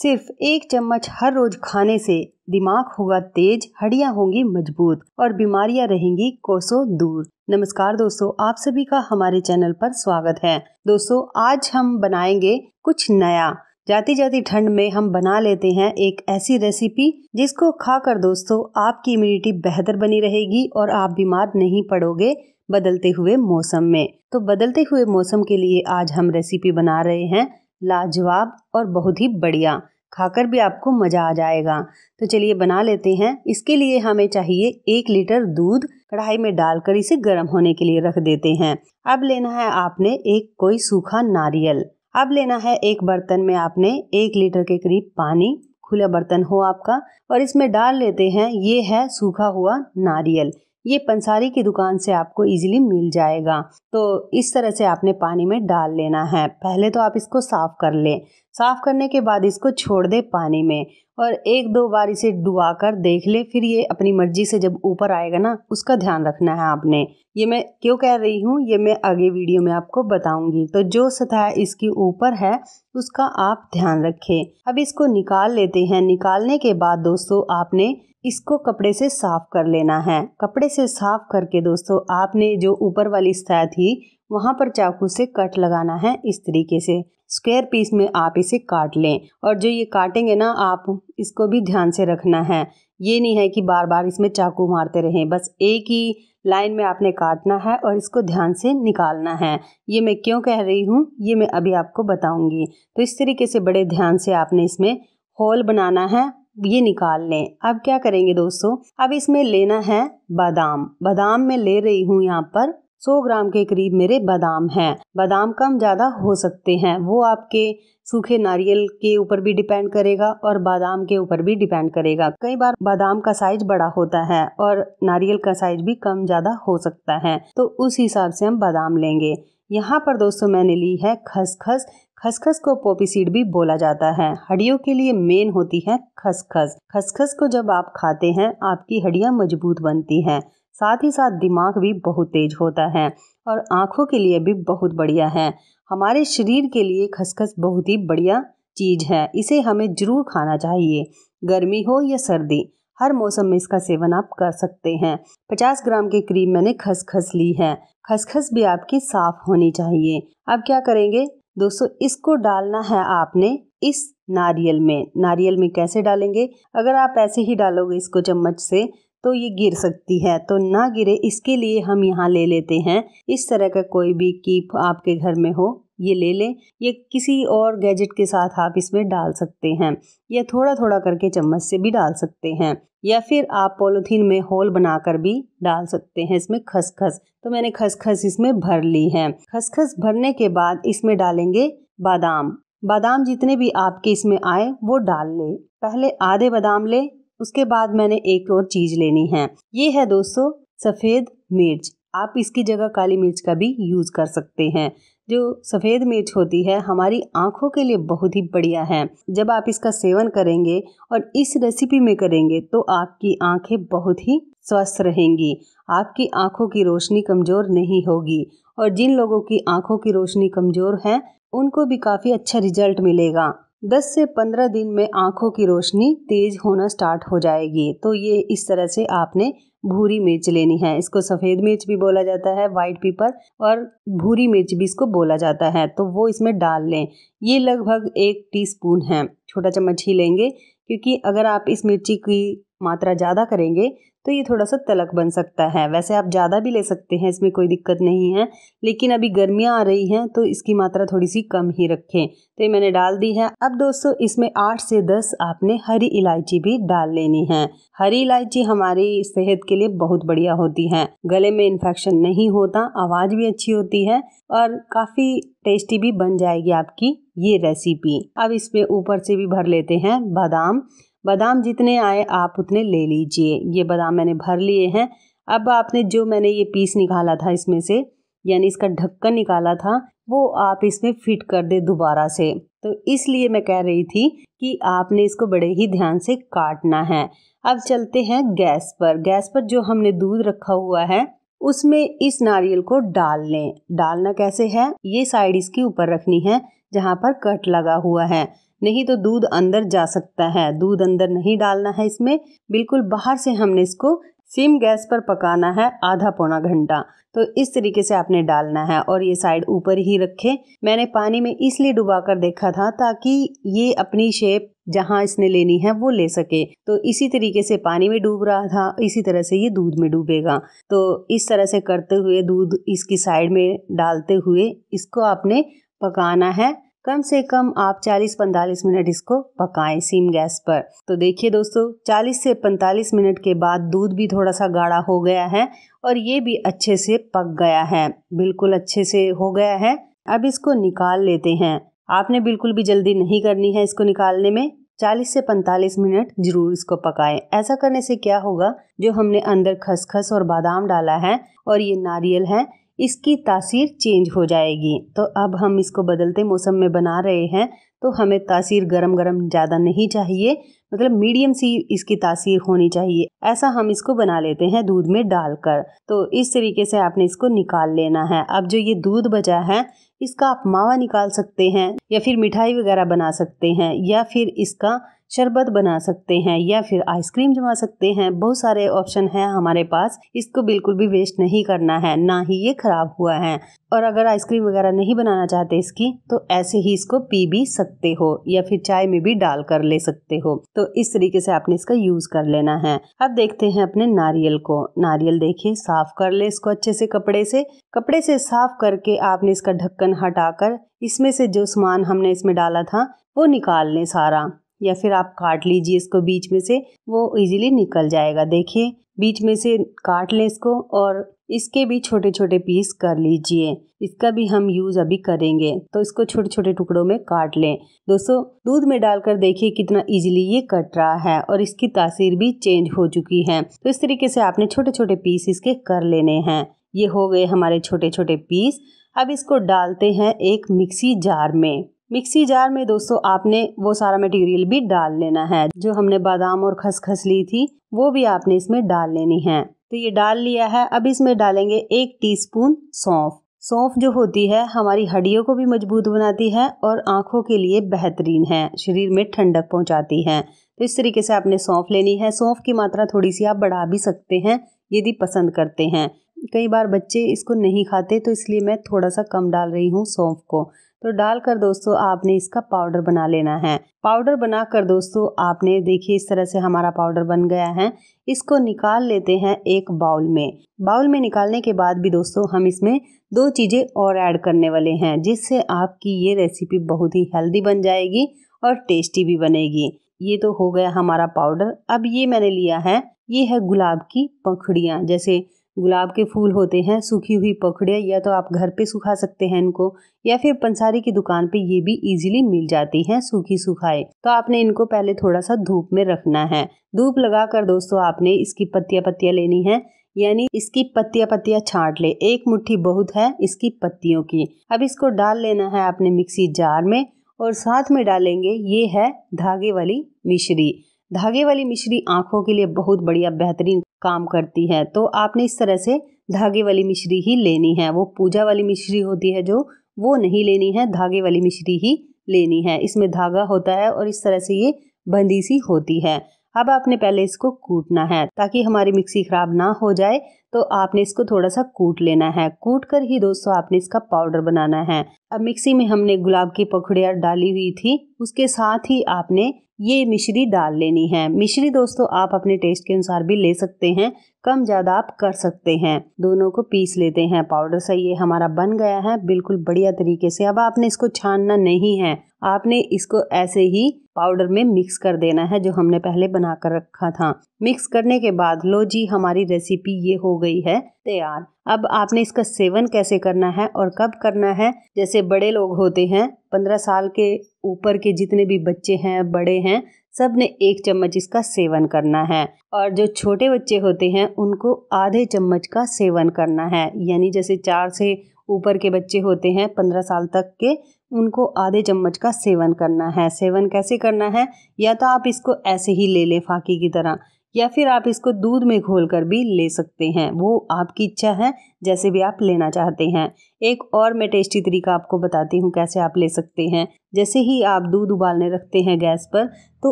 सिर्फ एक चम्मच हर रोज खाने से दिमाग होगा तेज हड्डियां होंगी मजबूत और बीमारियां रहेंगी कोसों दूर नमस्कार दोस्तों आप सभी का हमारे चैनल पर स्वागत है दोस्तों आज हम बनाएंगे कुछ नया जाती जाती ठंड में हम बना लेते हैं एक ऐसी रेसिपी जिसको खाकर दोस्तों आपकी इम्यूनिटी बेहतर बनी रहेगी और आप बीमार नहीं पड़ोगे बदलते हुए मौसम में तो बदलते हुए मौसम के लिए आज हम रेसिपी बना रहे हैं लाजवाब और बहुत ही बढ़िया खाकर भी आपको मज़ा आ जाएगा तो चलिए बना लेते हैं इसके लिए हमें चाहिए एक लीटर दूध कढ़ाई में डालकर इसे गर्म होने के लिए रख देते हैं अब लेना है आपने एक कोई सूखा नारियल अब लेना है एक बर्तन में आपने एक लीटर के करीब पानी खुला बर्तन हो आपका और इसमें डाल लेते हैं ये है सूखा हुआ नारियल ये पंसारी की दुकान से आपको इजीली मिल जाएगा तो इस तरह से आपने पानी में डाल लेना है पहले तो आप इसको साफ़ कर लें साफ़ करने के बाद इसको छोड़ दे पानी में और एक दो बार इसे डुबा कर देख ले फिर ये अपनी मर्जी से जब ऊपर आएगा ना उसका ध्यान रखना है आपने ये मैं क्यों कह रही हूँ ये मैं आगे वीडियो में आपको बताऊंगी तो जो सतह इसके ऊपर है उसका आप ध्यान रखें अब इसको निकाल लेते हैं निकालने के बाद दोस्तों आपने इसको कपड़े से साफ कर लेना है कपड़े से साफ करके दोस्तों आपने जो ऊपर वाली सतह थी वहाँ पर चाकू से कट लगाना है इस तरीके से स्क्वायर पीस में आप इसे काट लें और जो ये काटेंगे ना आप इसको भी ध्यान से रखना है ये नहीं है कि बार बार इसमें चाकू मारते रहें बस एक ही लाइन में आपने काटना है और इसको ध्यान से निकालना है ये मैं क्यों कह रही हूँ ये मैं अभी आपको बताऊँगी तो इस तरीके से बड़े ध्यान से आपने इसमें होल बनाना है ये निकाल लें अब क्या करेंगे दोस्तों अब इसमें लेना है बादाम बादाम में ले रही हूँ यहाँ पर 100 ग्राम के करीब मेरे बादाम हैं बादाम कम ज़्यादा हो सकते हैं वो आपके सूखे नारियल के ऊपर भी डिपेंड करेगा और बादाम के ऊपर भी डिपेंड करेगा कई बार बादाम का साइज बड़ा होता है और नारियल का साइज भी कम ज़्यादा हो सकता है तो उस हिसाब से हम बादाम लेंगे यहाँ पर दोस्तों मैंने ली है खसखस खसखस को पोपी सीड भी बोला जाता है हड्डियों के लिए मेन होती है खसखस खसखस को जब आप खाते हैं आपकी हड्डियाँ मजबूत बनती हैं साथ ही साथ दिमाग भी बहुत तेज होता है और आँखों के लिए भी बहुत बढ़िया है हमारे शरीर के लिए खसखस बहुत ही बढ़िया चीज़ है इसे हमें ज़रूर खाना चाहिए गर्मी हो या सर्दी हर मौसम में इसका सेवन आप कर सकते हैं 50 ग्राम के करीब मैंने खसखस ली है खसखस भी आपकी साफ होनी चाहिए अब क्या करेंगे दोस्तों इसको डालना है आपने इस नारियल में नारियल में कैसे डालेंगे अगर आप ऐसे ही डालोगे इसको चम्मच से तो ये गिर सकती है तो ना गिरे इसके लिए हम यहाँ ले लेते हैं इस तरह का कोई भी कीप आपके घर में हो ये ले लें ये किसी और गैजेट के साथ आप इसमें डाल सकते हैं या थोड़ा थोड़ा करके चम्मच से भी डाल सकते हैं या फिर आप पॉलीथीन में होल बनाकर भी डाल सकते हैं इसमें खसखस तो मैंने खसखस इसमें भर ली है खसखस भरने के बाद इसमें डालेंगे बादाम बादाम जितने भी आपके इसमें आए वो डाल ले पहले आधे बादाम ले उसके बाद मैंने एक और चीज़ लेनी है ये है दोस्तों सफ़ेद मिर्च आप इसकी जगह काली मिर्च का भी यूज़ कर सकते हैं जो सफ़ेद मिर्च होती है हमारी आँखों के लिए बहुत ही बढ़िया है जब आप इसका सेवन करेंगे और इस रेसिपी में करेंगे तो आपकी आँखें बहुत ही स्वस्थ रहेंगी आपकी आँखों की रोशनी कमज़ोर नहीं होगी और जिन लोगों की आँखों की रोशनी कमज़ोर है उनको भी काफ़ी अच्छा रिजल्ट मिलेगा दस से पंद्रह दिन में आंखों की रोशनी तेज होना स्टार्ट हो जाएगी तो ये इस तरह से आपने भूरी मिर्च लेनी है इसको सफ़ेद मिर्च भी बोला जाता है वाइट पीपर और भूरी मिर्च भी इसको बोला जाता है तो वो इसमें डाल लें ये लगभग एक टीस्पून है छोटा चम्मच ही लेंगे क्योंकि अगर आप इस मिर्ची की मात्रा ज़्यादा करेंगे तो ये थोड़ा सा तलक बन सकता है वैसे आप ज़्यादा भी ले सकते हैं इसमें कोई दिक्कत नहीं है लेकिन अभी गर्मियाँ आ रही हैं तो इसकी मात्रा थोड़ी सी कम ही रखें तो ये मैंने डाल दी है अब दोस्तों इसमें आठ से दस आपने हरी इलायची भी डाल लेनी है हरी इलायची हमारी सेहत के लिए बहुत बढ़िया होती है गले में इन्फेक्शन नहीं होता आवाज़ भी अच्छी होती है और काफ़ी टेस्टी भी बन जाएगी आपकी ये रेसिपी अब इसमें ऊपर से भी भर लेते हैं बादाम बादाम जितने आए आप उतने ले लीजिए ये बादाम मैंने भर लिए हैं अब आपने जो मैंने ये पीस निकाला था इसमें से यानी इसका ढक्कन निकाला था वो आप इसमें फिट कर दे दोबारा से तो इसलिए मैं कह रही थी कि आपने इसको बड़े ही ध्यान से काटना है अब चलते हैं गैस पर गैस पर जो हमने दूध रखा हुआ है उसमें इस नारियल को डाल लें डालना कैसे है ये साइड इसके ऊपर रखनी है जहाँ पर कट लगा हुआ है नहीं तो दूध अंदर जा सकता है दूध अंदर नहीं डालना है इसमें बिल्कुल बाहर से हमने इसको सिम गैस पर पकाना है आधा पौना घंटा तो इस तरीके से आपने डालना है और ये साइड ऊपर ही रखे मैंने पानी में इसलिए डुबा कर देखा था ताकि ये अपनी शेप जहाँ इसने लेनी है वो ले सके तो इसी तरीके से पानी में डूब रहा था इसी तरह से ये दूध में डूबेगा तो इस तरह से करते हुए दूध इसकी साइड में डालते हुए इसको आपने पकाना है कम से कम आप 40-45 मिनट इसको पकाएं सीम गैस पर तो देखिए दोस्तों 40 से 45 मिनट के बाद दूध भी थोड़ा सा गाढ़ा हो गया है और ये भी अच्छे से पक गया है बिल्कुल अच्छे से हो गया है अब इसको निकाल लेते हैं आपने बिल्कुल भी जल्दी नहीं करनी है इसको निकालने में 40 से 45 मिनट जरूर इसको पकाएं ऐसा करने से क्या होगा जो हमने अंदर खसखस और बादाम डाला है और ये नारियल है इसकी तासीर चेंज हो जाएगी तो अब हम इसको बदलते मौसम में बना रहे हैं तो हमें तासीर गरम गरम ज़्यादा नहीं चाहिए मतलब मीडियम सी इसकी तासीर होनी चाहिए ऐसा हम इसको बना लेते हैं दूध में डालकर तो इस तरीके से आपने इसको निकाल लेना है अब जो ये दूध बचा है इसका आप मावा निकाल सकते हैं या फिर मिठाई वगैरह बना सकते हैं या फिर इसका शरबत बना सकते हैं या फिर आइसक्रीम जमा सकते हैं बहुत सारे ऑप्शन हैं हमारे पास इसको बिल्कुल भी वेस्ट नहीं करना है ना ही ये ख़राब हुआ है और अगर आइसक्रीम वगैरह नहीं बनाना चाहते इसकी तो ऐसे ही इसको पी भी सकते हो या फिर चाय में भी डाल कर ले सकते हो तो इस तरीके से आपने इसका यूज़ कर लेना है अब देखते हैं अपने नारियल को नारियल देखिए साफ कर ले इसको अच्छे से कपड़े से कपड़े से साफ करके आपने इसका ढक्कन हटाकर इसमें से जो सामान हमने इसमें डाला था वो निकाल लें सारा या फिर आप काट लीजिए इसको बीच में से वो इजीली निकल जाएगा देखिए बीच में से काट लें इसको और इसके भी छोटे छोटे पीस कर लीजिए इसका भी हम यूज़ अभी करेंगे तो इसको छोटे छोटे टुकड़ों में काट लें दोस्तों दूध में डालकर देखिए कितना इजीली ये कट रहा है और इसकी तासीर भी चेंज हो चुकी है तो इस तरीके से आपने छोटे छोटे पीस इसके कर लेने हैं ये हो गए हमारे छोटे छोटे पीस अब इसको डालते हैं एक मिक्सी जार में मिक्सी जार में दोस्तों आपने वो सारा मटेरियल भी डाल लेना है जो हमने बादाम और खसखस ली थी वो भी आपने इसमें डाल लेनी है तो ये डाल लिया है अब इसमें डालेंगे एक टीस्पून सौंफ सौंफ जो होती है हमारी हड्डियों को भी मजबूत बनाती है और आँखों के लिए बेहतरीन है शरीर में ठंडक पहुँचाती है तो इस तरीके से आपने सौंफ लेनी है सौंफ की मात्रा थोड़ी सी आप बढ़ा भी सकते हैं यदि पसंद करते हैं कई बार बच्चे इसको नहीं खाते तो इसलिए मैं थोड़ा सा कम डाल रही हूँ सौंफ को तो डालकर दोस्तों आपने इसका पाउडर बना लेना है पाउडर बनाकर दोस्तों आपने देखिए इस तरह से हमारा पाउडर बन गया है इसको निकाल लेते हैं एक बाउल में बाउल में निकालने के बाद भी दोस्तों हम इसमें दो चीज़ें और ऐड करने वाले हैं जिससे आपकी ये रेसिपी बहुत ही हेल्दी बन जाएगी और टेस्टी भी बनेगी ये तो हो गया हमारा पाउडर अब ये मैंने लिया है ये है गुलाब की पंखुड़ियाँ जैसे गुलाब के फूल होते हैं सूखी हुई पखड़े या तो आप घर पे सुखा सकते हैं इनको या फिर पंसारी की दुकान पे ये भी इजीली मिल जाती हैं सूखी सुखाए तो आपने इनको पहले थोड़ा सा धूप में रखना है धूप लगा कर दोस्तों आपने इसकी पत्तियाँ पत्तियाँ लेनी है यानी इसकी पत्तियां पत्तियां छाट ले एक मुट्ठी बहुत है इसकी पत्तियों की अब इसको डाल लेना है आपने मिक्सी जार में और साथ में डालेंगे ये है धागे वाली मिश्री धागे वाली मिश्री आँखों के लिए बहुत बढ़िया बेहतरीन काम करती है तो आपने इस तरह से धागे वाली मिश्री ही लेनी है वो पूजा वाली मिश्री होती है जो वो नहीं लेनी है धागे वाली मिश्री ही लेनी है इसमें धागा होता है और इस तरह से ये बंदी सी होती है अब आपने पहले इसको कूटना है ताकि हमारी मिक्सी ख़राब ना हो जाए तो आपने इसको थोड़ा सा कूट लेना है कूट कर ही दोस्तों आपने इसका पाउडर बनाना है अब मिक्सी में हमने गुलाब की पखड़ियाँ डाली हुई थी उसके साथ ही आपने ये मिश्री डाल लेनी है मिश्री दोस्तों आप अपने टेस्ट के अनुसार भी ले सकते हैं कम ज़्यादा आप कर सकते हैं दोनों को पीस लेते हैं पाउडर सही ये हमारा बन गया है बिल्कुल बढ़िया तरीके से अब आपने इसको छानना नहीं है आपने इसको ऐसे ही पाउडर में मिक्स कर देना है जो हमने पहले बना कर रखा था मिक्स करने के बाद लो जी हमारी रेसिपी ये हो गई है तैयार अब आपने इसका सेवन कैसे करना है और कब करना है जैसे बड़े लोग होते हैं पंद्रह साल के ऊपर के जितने भी बच्चे हैं बड़े हैं सब ने एक चम्मच इसका सेवन करना है और जो छोटे बच्चे होते हैं उनको आधे चम्मच का सेवन करना है यानी जैसे चार से ऊपर के बच्चे होते हैं पंद्रह साल तक के उनको आधे चम्मच का सेवन करना है सेवन कैसे करना है या तो आप इसको ऐसे ही ले लें फाकी की तरह या फिर आप इसको दूध में घोल कर भी ले सकते हैं वो आपकी इच्छा है जैसे भी आप लेना चाहते हैं एक और मैं टेस्टी तरीका आपको बताती हूँ कैसे आप ले सकते हैं जैसे ही आप दूध उबालने रखते हैं गैस पर तो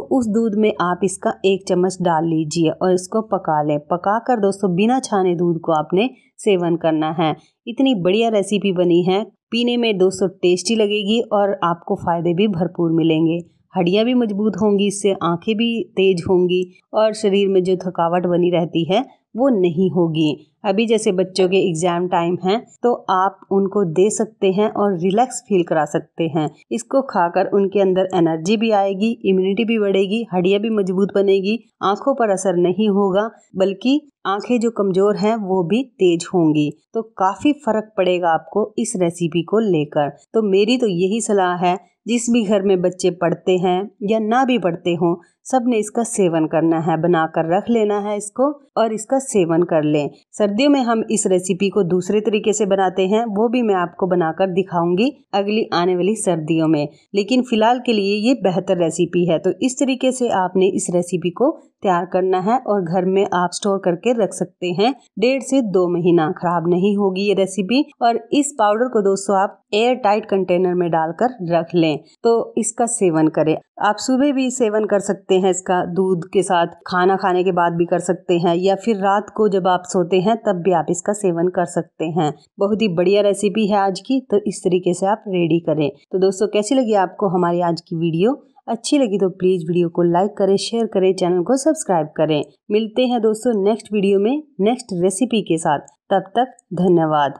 उस दूध में आप इसका एक चम्मच डाल लीजिए और इसको पका लें पका कर दोस्तों बिना छाने दूध को आपने सेवन करना है इतनी बढ़िया रेसिपी बनी है पीने में दोस्तों टेस्टी लगेगी और आपको फ़ायदे भी भरपूर मिलेंगे हड्डियाँ भी मजबूत होंगी इससे आँखें भी तेज होंगी और शरीर में जो थकावट बनी रहती है वो नहीं होगी अभी जैसे बच्चों के एग्ज़ाम टाइम है तो आप उनको दे सकते हैं और रिलैक्स फील करा सकते हैं इसको खाकर उनके अंदर एनर्जी भी आएगी इम्यूनिटी भी बढ़ेगी हड्डियाँ भी मजबूत बनेगी आंखों पर असर नहीं होगा बल्कि आंखें जो कमज़ोर हैं वो भी तेज होंगी तो काफ़ी फ़र्क पड़ेगा आपको इस रेसिपी को लेकर तो मेरी तो यही सलाह है जिस भी घर में बच्चे पढ़ते हैं या ना भी पढ़ते हों सब ने इसका सेवन करना है बनाकर रख लेना है इसको और इसका सेवन कर लें सर्दियों में हम इस रेसिपी को दूसरे तरीके से बनाते हैं वो भी मैं आपको बनाकर दिखाऊंगी अगली आने वाली सर्दियों में लेकिन फिलहाल के लिए ये बेहतर रेसिपी है तो इस तरीके से आपने इस रेसिपी को तैयार करना है और घर में आप स्टोर करके रख सकते हैं डेढ़ से दो महीना खराब नहीं होगी ये रेसिपी और इस पाउडर को दोस्तों आप एयर टाइट कंटेनर में डालकर रख लें तो इसका सेवन करें आप सुबह भी सेवन कर सकते हैं इसका दूध के साथ खाना खाने के बाद भी कर सकते हैं या फिर रात को जब आप सोते हैं तब भी आप इसका सेवन कर सकते हैं बहुत ही बढ़िया रेसिपी है आज की तो इस तरीके से आप रेडी करें तो दोस्तों कैसी लगी आपको हमारी आज की वीडियो अच्छी लगी तो प्लीज़ वीडियो को लाइक करें शेयर करें चैनल को सब्सक्राइब करें मिलते हैं दोस्तों नेक्स्ट वीडियो में नेक्स्ट रेसिपी के साथ तब तक धन्यवाद